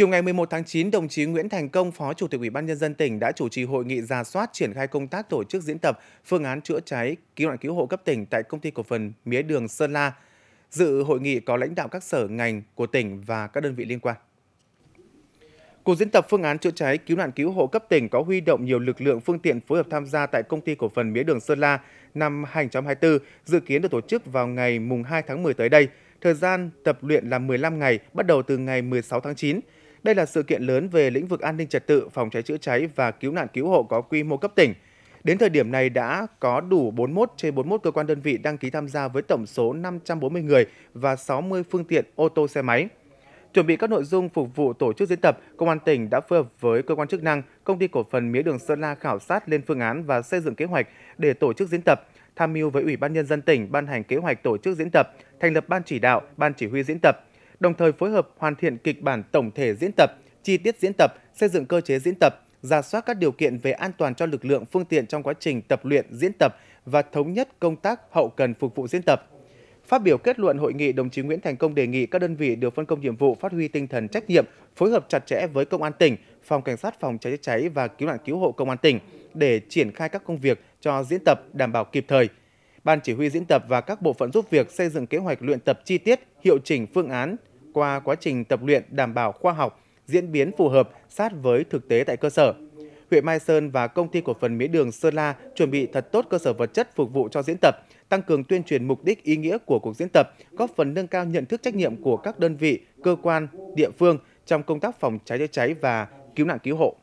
Chiều ngày 11 tháng 9, đồng chí Nguyễn Thành Công, Phó Chủ tịch Ủy ban nhân dân tỉnh đã chủ trì hội nghị ra soát triển khai công tác tổ chức diễn tập phương án chữa cháy, cứu nạn cứu hộ cấp tỉnh tại công ty cổ phần Mía đường Sơn La. Dự hội nghị có lãnh đạo các sở ngành của tỉnh và các đơn vị liên quan. Cuộc diễn tập phương án chữa cháy cứu nạn cứu hộ cấp tỉnh có huy động nhiều lực lượng phương tiện phối hợp tham gia tại công ty cổ phần Mía đường Sơn La năm 2024, dự kiến được tổ chức vào ngày mùng 2 tháng 10 tới đây. Thời gian tập luyện là 15 ngày, bắt đầu từ ngày 16 tháng 9. Đây là sự kiện lớn về lĩnh vực an ninh trật tự, phòng cháy chữa cháy và cứu nạn cứu hộ có quy mô cấp tỉnh. Đến thời điểm này đã có đủ 41 trên 41 cơ quan đơn vị đăng ký tham gia với tổng số 540 người và 60 phương tiện ô tô xe máy. Chuẩn bị các nội dung phục vụ tổ chức diễn tập, Công an tỉnh đã phối hợp với cơ quan chức năng, công ty cổ phần mía đường Sơn La khảo sát lên phương án và xây dựng kế hoạch để tổ chức diễn tập, tham mưu với Ủy ban Nhân dân tỉnh ban hành kế hoạch tổ chức diễn tập, thành lập ban chỉ đạo, ban chỉ huy diễn tập, đồng thời phối hợp hoàn thiện kịch bản tổng thể diễn tập, chi tiết diễn tập, xây dựng cơ chế diễn tập, ra soát các điều kiện về an toàn cho lực lượng phương tiện trong quá trình tập luyện diễn tập và thống nhất công tác hậu cần phục vụ diễn tập. Phát biểu kết luận hội nghị, đồng chí Nguyễn Thành Công đề nghị các đơn vị được phân công nhiệm vụ phát huy tinh thần trách nhiệm, phối hợp chặt chẽ với công an tỉnh, phòng cảnh sát phòng cháy chữa cháy và cứu nạn cứu hộ công an tỉnh để triển khai các công việc cho diễn tập đảm bảo kịp thời. Ban chỉ huy diễn tập và các bộ phận giúp việc xây dựng kế hoạch luyện tập chi tiết, hiệu chỉnh phương án qua quá trình tập luyện đảm bảo khoa học, diễn biến phù hợp sát với thực tế tại cơ sở. Huyện Mai Sơn và công ty cổ phần mía đường Sơn La chuẩn bị thật tốt cơ sở vật chất phục vụ cho diễn tập, tăng cường tuyên truyền mục đích ý nghĩa của cuộc diễn tập, góp phần nâng cao nhận thức trách nhiệm của các đơn vị, cơ quan, địa phương trong công tác phòng cháy chữa cháy và cứu nạn cứu hộ.